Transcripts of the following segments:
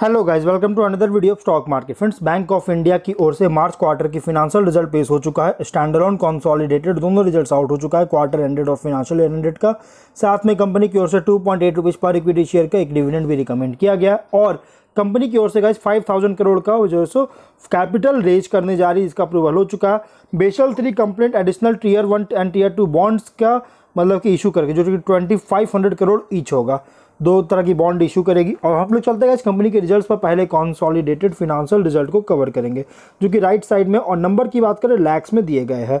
hello guys welcome to another video of stock market friends bank of India की ओर से March quarter की financial result पेश हो चुका है स्टैंडर्न कॉन्सॉलिडेटेड दोनों रिजल्ट्स आउट हो चुका है क्वार्टर एंडेड और फिनेंशियल एंडेड का साथ में कंपनी की ओर से टू पॉइंट एट पर इक्विटी शेयर का एक डिविडेंड भी रिकमेंड किया गया और कंपनी की ओर से गाइज फाइव करोड़ का जो है सो कैपिटल रेज करने जा रही है इसका अप्रूवल हो चुका है Basel three compliant additional tier one and tier two bonds का मतलब कि इशू करके जो कि ट्वेंटी करोड़ ईच होगा दो तरह की बॉन्ड इशू करेगी और हम लोग चलते हैं इस कंपनी के रिजल्ट्स पर पहले कॉन्सॉलिडेटेड फिनांशियल रिजल्ट को कवर करेंगे जो कि राइट साइड में और नंबर की बात करें लैक्स में दिए गए हैं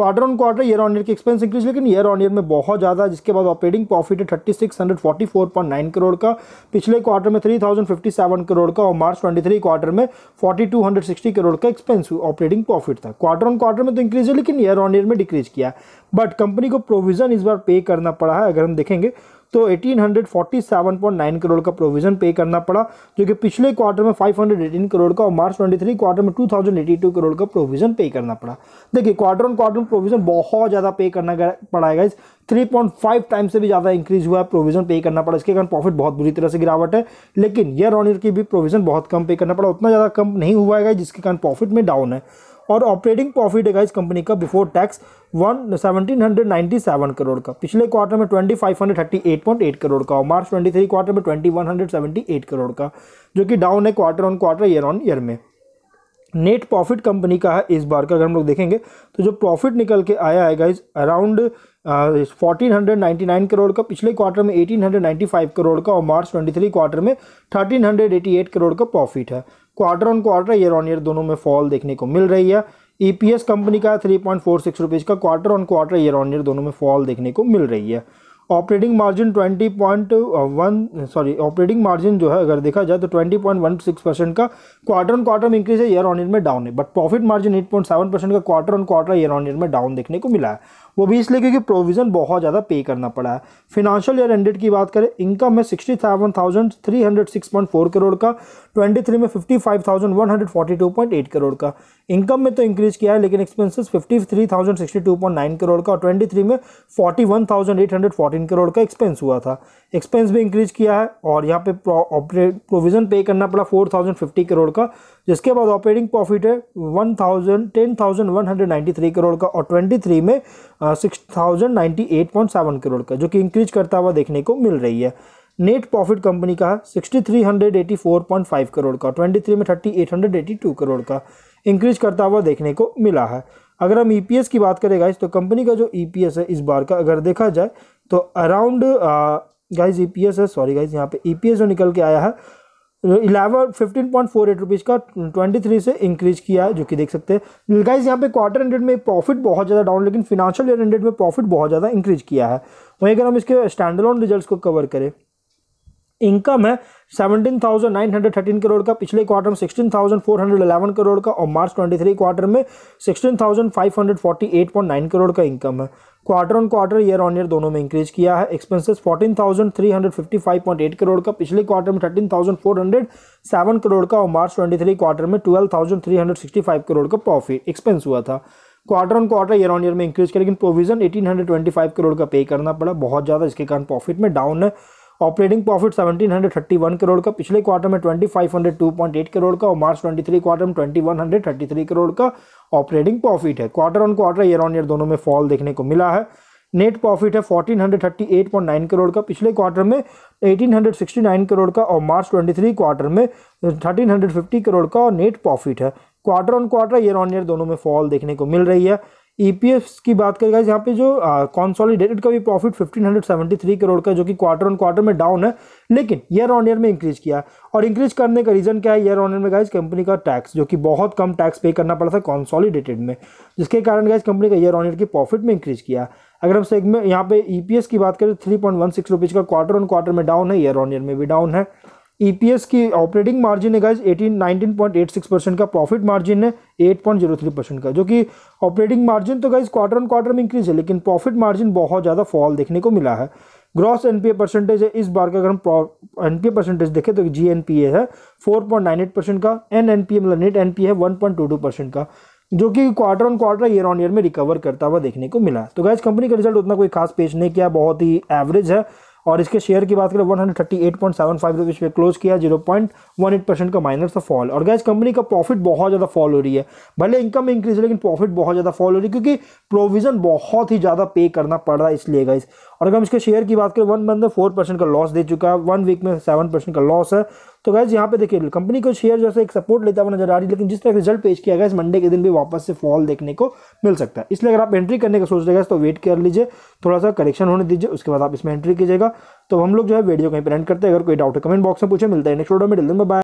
quarter on quarter year on year की एक्सपेंस इंक्रीज लेकिन ईयर ऑन ईयर में बहुत ज़्यादा जिसके बाद ऑपरेटिंग प्रॉफिट है thirty six hundred forty four point nine crore का पिछले क्वार्टर में three thousand fifty seven crore का और मार्च ट्वेंटी थ्री क्वार्टर में forty two hundred sixty crore का एक्सपेंस ऑपरेटिंग प्रॉफिट था क्वार्टर ऑन क्वार्टर में तो इंक्रीज है लेकिन ईयर ऑन ईयर में डिक्रीज किया बट कंपनी को प्रोविजन इस बार पे करना पड़ा है अगर हम देखेंगे तो 1847.9 करोड़ का प्रोविजन पे करना पड़ा जो कि पिछले क्वार्टर में 518 करोड़ का और मार्च 23 क्वार्टर में 2082 करोड़ का प्रोविजन पे करना पड़ा देखिए क्वार्टर ऑन क्वार्टर प्रोविजन बहुत ज़्यादा पे करना इस थ्री पॉइंट 3.5 टाइम से भी ज़्यादा इंक्रीज हुआ है प्रोविजन पे करना पड़ा इसके कारण प्रॉफिट बहुत बुरी तरह से गिरावट है लेकिन ईयर ऑन ईयर की भी प्रोविजन बहुत कम पे करना पड़ा उतना ज़्यादा कम नहीं हुआ है जिसके कारण प्रॉफिट में डाउन है और ऑपरेटिंग प्रॉफिट है इस कंपनी का before tax one seventeen hundred ninety seven crore का पिछले क्वार्टर में twenty five hundred thirty eight point eight crore का और मार्च ट्वेंटी थ्री क्वार्टर में twenty one hundred seventy eight crore का जो कि डाउन है quarter on quarter year on year में नेट प्रॉफिट कंपनी का है इस बार का अगर हम लोग देखेंगे तो जो प्रॉफिट निकल के आया है guys around fourteen hundred ninety nine crore का पिछले क्वार्टर में eighteen hundred ninety five crore का और मार्च ट्वेंटी थ्री क्वार्टर में thirteen hundred eighty eight crore का प्रॉफिट है quarter on quarter year on year दोनों में फॉल देखने को मिल रही है ईपीएस e कंपनी का three point four six rupees का quarter on quarter year on year दोनों में फॉल देखने को मिल रही है operating margin twenty point one sorry operating margin जो है अगर देखा जाए तो twenty point one six percent का क्वार्टर ऑन क्वार्टर इंक्रीज है ईयर ऑन ईयर में डाउन है but profit margin eight point seven percent का quarter on quarter year on year में डाउन देखने को मिला है वो भी इसलिए क्योंकि प्रोविजन बहुत ज़्यादा पे करना पड़ा है फिनेंशियल ईयर एंडेड की बात करें इनकम है sixty seven thousand three hundred six point four crore का ट्वेंटी थ्री में fifty five thousand one hundred forty two point eight crore का इनकम में तो इंक्रीज किया है लेकिन expenses fifty three thousand sixty two point nine crore का और ट्वेंटी थ्री में 41,814 one thousand eight hundred fourteen crore का एक्सपेंस हुआ था एक्सपेंस भी इंक्रीज किया है और यहाँ पे प्रोविजन पे करना पड़ा फोर थाउजेंड फिफ्टी करोड़ का जिसके बाद ऑपरेटिंग प्रॉफिट है one thousand ten thousand one hundred ninety three crore का और ट्वेंटी थ्री में six thousand ninety eight point seven crore का जो कि इंक्रीज करता हुआ देखने को मिल रही है नेट प्रॉफिट कंपनी का 6384.5 करोड़ का 23 में 3882 करोड़ का इंक्रीज करता हुआ देखने को मिला है अगर हम ईपीएस e की बात करें गाइज तो कंपनी का जो ईपीएस e है इस बार का अगर देखा जाए तो अराउंड गाइस ईपीएस है सॉरी गाइज यहाँ पे ईपीएस e जो निकल के आया है eleven fifteen point four eight rupees का ट्वेंटी थ्री से इंक्रीज किया है जो कि देख सकते हैं गाइज यहाँ पे क्वार्टर एंडेड में प्रॉफिट बहुत ज़्यादा डाउन लेकिन फिनांशियल ईयर हंड्रेड में प्रॉफिट बहुत ज़्यादा इंक्रीज किया है वहीं अगर हम इसके स्टैंडर्ड रिजल्ट को कवर करें इनकम है 17,913 करोड़ का पिछले क्वार्टर में 16,411 करोड़ का और मार्च 23 क्वार्टर में 16,548.9 करोड़ का इनकम है quarter on quarter year on year दोनों में इंक्रीज किया है एक्सपेंसेस 14,355.8 करोड़ का पिछले क्वार्टर में 13,407 करोड़ का और मार्च 23 क्वार्टर में 12,365 करोड़ का प्रॉफिट एक्सपेंस हुआ था quarter on quarter year on year में इंक्रीज किया लेकिन प्रोविजन फाइव करोड़ का पे करना पड़ा बहुत ज़्यादा इसके कारण प्रॉफिट में डाउन है ऑपरेटिंग प्रॉफिट 1731 करोड़ का पिछले क्वार्टर में 2502.8 करोड़ का और मार्च 23 क्वार्टर में 2133 करोड़ का ऑपरेटिंग प्रॉफिट है quarter on quarter year on year दोनों में फॉल देखने को मिला है नेट प्रॉफिट है 1438.9 करोड़ का पिछले क्वार्टर में 1869 करोड़ का और मार्च 23 क्वार्टर में 1350 करोड़ का और नेट प्रॉफिट है quarter on quarter year on year दोनों में फॉल देखने को मिल रही है ई e की बात करें गाइज यहाँ पे जो कॉन्सॉलिडेटेड का भी प्रॉफिट 1573 करोड़ का जो कि क्वार्टर ऑन क्वार्टर में डाउन है लेकिन ईयर ऑन ईयर में इंक्रीज किया और इंक्रीज करने का रीज़न क्या है ईयर ऑन ईयर में गाइज कंपनी का टैक्स जो कि बहुत कम टैक्स पे करना पड़ा था कॉन्सोलीडेटेड में जिसके कारण गाइज कंपनी का ईयर ऑन ईयर की प्रॉफिट में इंक्रीज किया अगर हम सेगमेंट यहाँ पे ई e की बात करें थ्री पॉइंट का क्वार्टर ऑन क्वार्टर में डाउन है ईयर ऑन ईयर में भी डाउन है ईपीएस e की ऑपरेटिंग मार्जिन है गाइज एट सिक्स परसेंट का प्रॉफिट मार्जिन है 8.03 परसेंट का जो कि ऑपरेटिंग मार्जिन तो गाइज क्वार्टर ऑन क्वार्टर में इंक्रीज है लेकिन प्रॉफिट मार्जिन बहुत ज़्यादा फॉल देखने को मिला है ग्रॉस एनपीए परसेंटेज है इस बार का अगर हम एनपीए परसेंटेज देखें तो जी ए है 4.98 परसेंट का एन ए मतलब नेट एनपीए है टू परसेंट का जो कि quarter on quarter year on year में रिकवर करता हुआ देखने को मिला तो गाइज कंपनी का रिजल्ट उतना कोई खास पेश नहीं किया बहुत ही एवरेज है और इसके शेयर की बात करें one hundred thirty eight point seven five rupees पे क्लोज किया zero point one eight percent का माइनस सा फॉल और गैस कंपनी का प्रॉफिट बहुत ज़्यादा फॉल हो रही है भले इनकम इंक्रीज है लेकिन प्रॉफिट बहुत ज़्यादा फॉल हो रही है क्योंकि प्रोविज़न बहुत ही ज़्यादा पे करना पड़ रहा है इसलिए गैस और अगर हम इसके शेयर की बात करें वन मंथ में फोर परसेंट का लॉस दे चुका है वन वीक में सेवन परसेंट का लॉस है तो गैस यहाँ पे देखिए कंपनी को शेयर जैसे एक सपोर्ट लेता हुआ नजर आ रही है लेकिन जिस तरह रिजल्ट पेश किया गया मंडे के दिन भी वापस से फॉल देखने को मिल सकता है इसलिए अगर आप एंट्री करने का सोच रहे तो वेट कर लीजिए थोड़ा सा करेक्शन होने दीजिए उसके बाद आप इसमें एंट्री कीजिएगा तो हम लोग जो है वीडियो कहीं पर एंड करते हैं अगर कोई डाउट है कमेंट बॉक्स में पूछे मिलता है नेक्स्ट वीडियो में डिल बाय